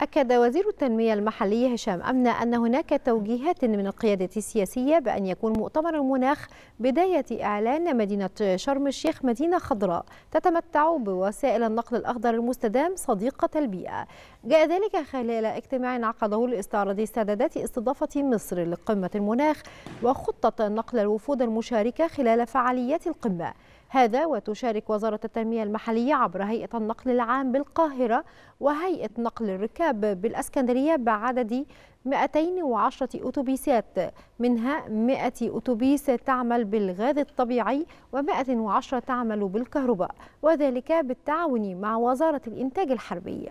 أكد وزير التنمية المحلية هشام أمنة أن هناك توجيهات من القيادة السياسية بأن يكون مؤتمر المناخ بداية إعلان مدينة شرم الشيخ مدينة خضراء تتمتع بوسائل النقل الأخضر المستدام صديقة البيئة جاء ذلك خلال اجتماع عقده لاستعراض استعدادات استضافة مصر لقمة المناخ وخطة نقل الوفود المشاركة خلال فعاليات القمة هذا وتشارك وزارة التنمية المحلية عبر هيئة النقل العام بالقاهرة وهيئة نقل الركاب بالأسكندرية بعدد 210 أتوبيسات منها 100 أتوبيس تعمل بالغاز الطبيعي و110 تعمل بالكهرباء وذلك بالتعاون مع وزارة الإنتاج الحربي